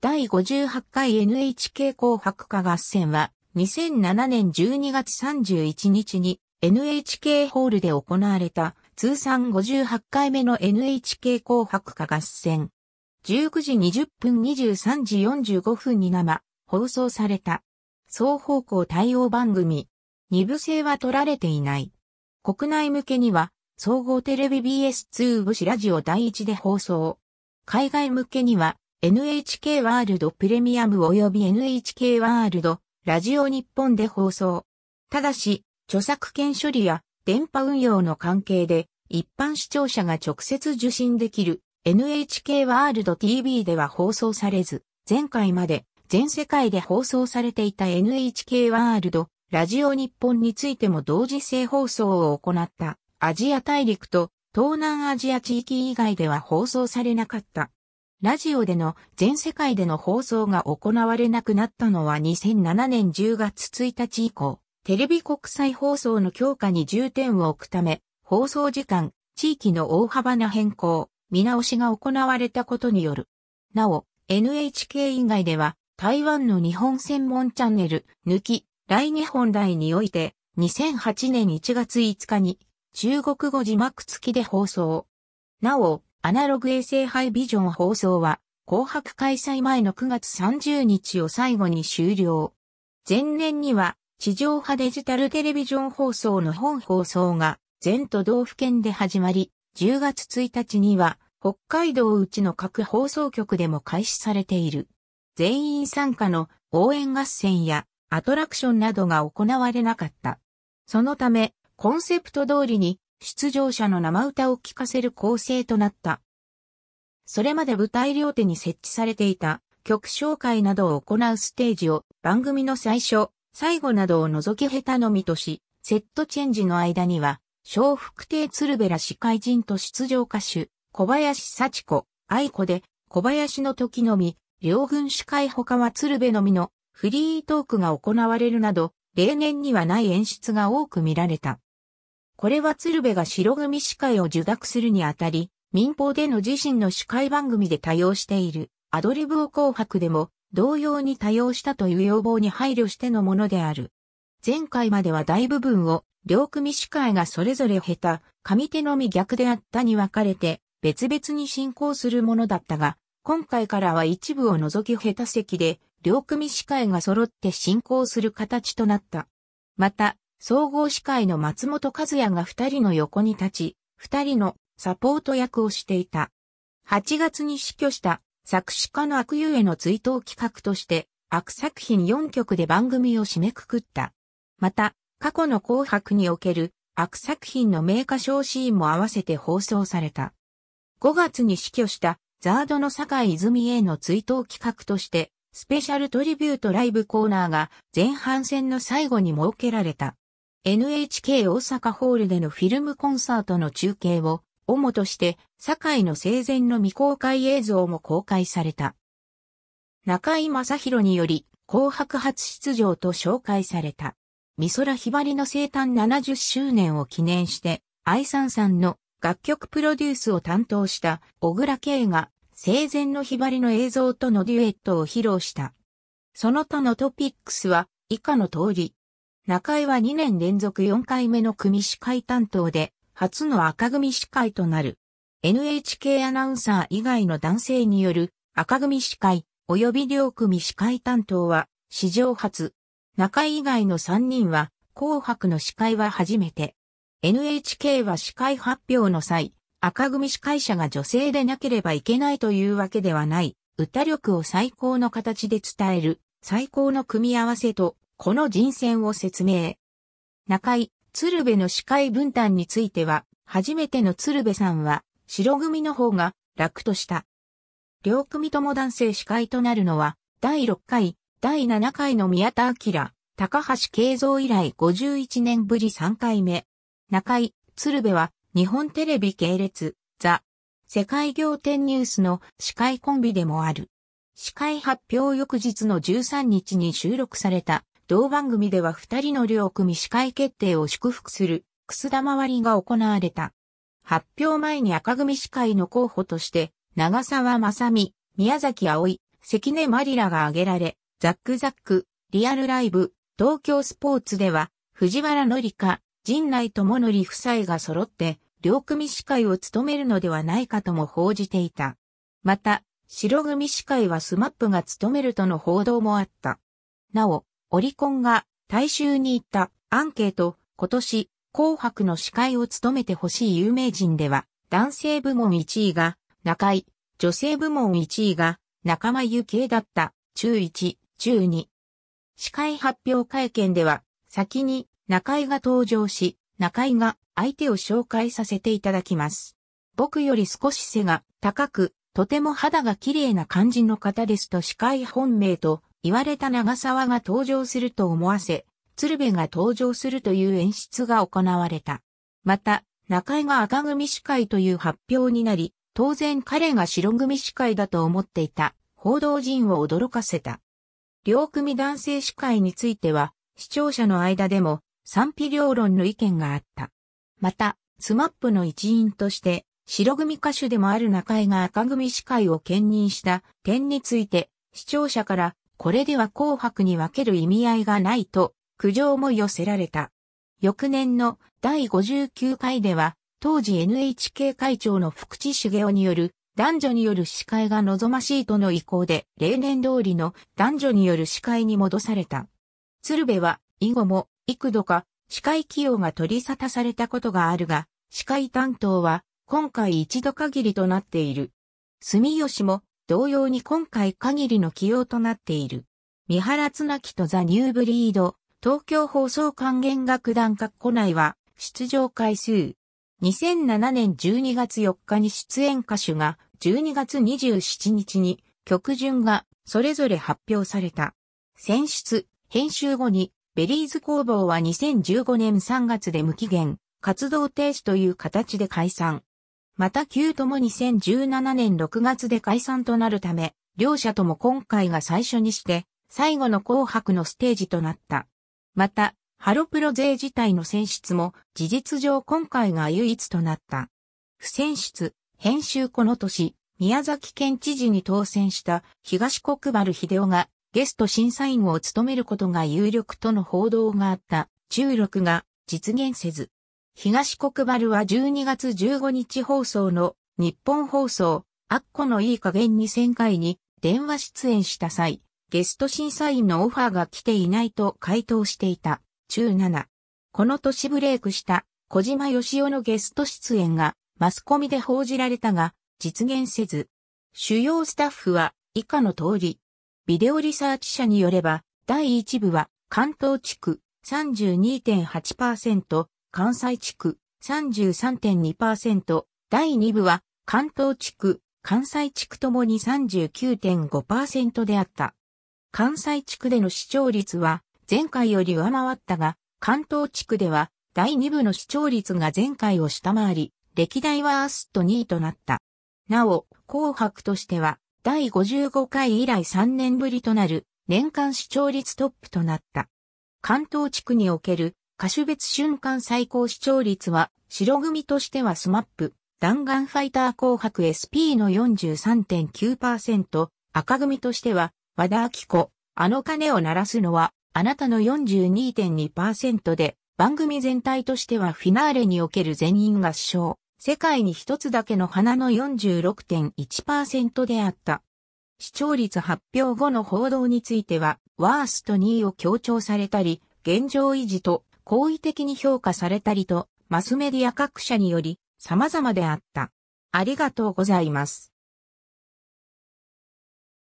第58回 NHK 紅白歌合戦は2007年12月31日に NHK ホールで行われた通算58回目の NHK 紅白歌合戦。19時20分23時45分に生放送された双方向対応番組。二部制は取られていない。国内向けには総合テレビ BS2 部シラジオ第1で放送。海外向けには NHK ワールドプレミアム及び NHK ワールド、ラジオ日本で放送。ただし、著作権処理や電波運用の関係で、一般視聴者が直接受信できる NHK ワールド TV では放送されず、前回まで全世界で放送されていた NHK ワールド、ラジオ日本についても同時性放送を行ったアジア大陸と東南アジア地域以外では放送されなかった。ラジオでの全世界での放送が行われなくなったのは2007年10月1日以降、テレビ国際放送の強化に重点を置くため、放送時間、地域の大幅な変更、見直しが行われたことによる。なお、NHK 以外では、台湾の日本専門チャンネル、抜き、来日本来において、2008年1月5日に、中国語字幕付きで放送。なお、アナログ衛星ハイビジョン放送は、紅白開催前の9月30日を最後に終了。前年には、地上波デジタルテレビジョン放送の本放送が、全都道府県で始まり、10月1日には、北海道うちの各放送局でも開始されている。全員参加の応援合戦やアトラクションなどが行われなかった。そのため、コンセプト通りに出場者の生歌を聴かせる構成となった。それまで舞台両手に設置されていた曲紹介などを行うステージを番組の最初、最後などを除き下手のみとし、セットチェンジの間には、小福亭鶴瓶ら司会人と出場歌手、小林幸子、愛子で、小林の時のみ、両軍司会他は鶴瓶のみのフリートークが行われるなど、例年にはない演出が多く見られた。これは鶴瓶が白組司会を受諾するにあたり、民放での自身の司会番組で多用しているアドリブを紅白でも同様に多用したという要望に配慮してのものである。前回までは大部分を両組司会がそれぞれ下手、上手のみ逆であったに分かれて別々に進行するものだったが、今回からは一部を除き下手席で両組司会が揃って進行する形となった。また、総合司会の松本和也が二人の横に立ち、二人のサポート役をしていた。8月に死去した作詞家の悪友への追悼企画として、悪作品4曲で番組を締めくくった。また、過去の紅白における悪作品の名歌唱シーンも合わせて放送された。5月に死去したザードの坂井泉への追悼企画として、スペシャルトリビュートライブコーナーが前半戦の最後に設けられた。NHK 大阪ホールでのフィルムコンサートの中継を、主として、堺の生前の未公開映像も公開された。中井正宏により、紅白初出場と紹介された。美空ひばりの生誕70周年を記念して、愛さんさんの楽曲プロデュースを担当した小倉慶が生前のひばりの映像とのデュエットを披露した。その他のトピックスは以下の通り、中井は2年連続4回目の組司会担当で、初の赤組司会となる。NHK アナウンサー以外の男性による赤組司会及び両組司会担当は史上初。中井以外の3人は紅白の司会は初めて。NHK は司会発表の際、赤組司会者が女性でなければいけないというわけではない、歌力を最高の形で伝える、最高の組み合わせとこの人選を説明。中井、鶴瓶の司会分担については、初めての鶴瓶さんは、白組の方が楽とした。両組とも男性司会となるのは、第6回、第7回の宮田明、高橋慶三以来51年ぶり3回目。中井、鶴瓶は、日本テレビ系列、ザ、世界仰天ニュースの司会コンビでもある。司会発表翌日の13日に収録された同番組では二人の両組司会決定を祝福する、くす玉割りが行われた。発表前に赤組司会の候補として、長沢正美、宮崎葵、関根マリラが挙げられ、ザックザック、リアルライブ、東京スポーツでは、藤原紀香、陣内智則夫妻が揃って、両組司会を務めるのではないかとも報じていた。また、白組司会はスマップが務めるとの報道もあった。なお、オリコンが大衆に行ったアンケート、今年、紅白の司会を務めてほしい有名人では、男性部門1位が中井、女性部門1位が仲間由紀恵だった中1、中2。司会発表会見では、先に中井が登場し、中井が相手を紹介させていただきます。僕より少し背が高く、とても肌が綺麗な感じの方ですと司会本名と言われた長沢が登場すると思わせ、鶴瓶が登場するという演出が行われた。また、中井が赤組司会という発表になり、当然彼が白組司会だと思っていた報道陣を驚かせた。両組男性司会については、視聴者の間でも賛否両論の意見があった。また、スマップの一員として、白組歌手でもある中井が赤組司会を兼任した点について、視聴者からこれでは紅白に分ける意味合いがないと苦情も寄せられた。翌年の第59回では、当時 NHK 会長の福地茂雄による男女による司会が望ましいとの意向で、例年通りの男女による司会に戻された。鶴瓶は、以後も幾度か司会起用が取り沙汰されたことがあるが、司会担当は今回一度限りとなっている。住吉も同様に今回限りの起用となっている。三原つなきとザ・ニューブリード、東京放送管弦楽団括弧内は、出場回数。2007年12月4日に出演歌手が、12月27日に曲順がそれぞれ発表された。選出、編集後に、ベリーズ工房は2015年3月で無期限、活動停止という形で解散。また旧とも2017年6月で解散となるため、両者とも今回が最初にして、最後の紅白のステージとなった。また、ハロプロ勢自体の選出も事実上今回が唯一となった。不選出、編集この年、宮崎県知事に当選した東国原秀夫がゲスト審査員を務めることが有力との報道があった注力が実現せず、東国原は12月15日放送の日本放送、アッコのいい加減に0 0 0回に電話出演した際、ゲスト審査員のオファーが来ていないと回答していた、中7。この年ブレイクした小島よしおのゲスト出演がマスコミで報じられたが実現せず、主要スタッフは以下の通り、ビデオリサーチ社によれば第1部は関東地区32.8%、関西地区、33.2%、第2部は、関東地区、関西地区ともに39.5%であった。関西地区での視聴率は前回より上回ったが、関東地区では第2部の視聴率が前回を下回り、歴代ワースト2位となった。なお、紅白としては第55回以来3年ぶりとなる年間視聴率トップとなった。関東地区における歌手別瞬間最高視聴率は、白組としてはスマップ、弾丸ファイター紅白 SP の43.9%、赤組としては、和田明子、あの鐘を鳴らすのは、あなたの42.2%で、番組全体としてはフィナーレにおける全員合唱、世界に一つだけの花の46.1%であった。視聴率発表後の報道については、ワースト2位を強調されたり、現状維持と好意的に評価されたりと、マスメディア各社により様々であった。ありがとうございます。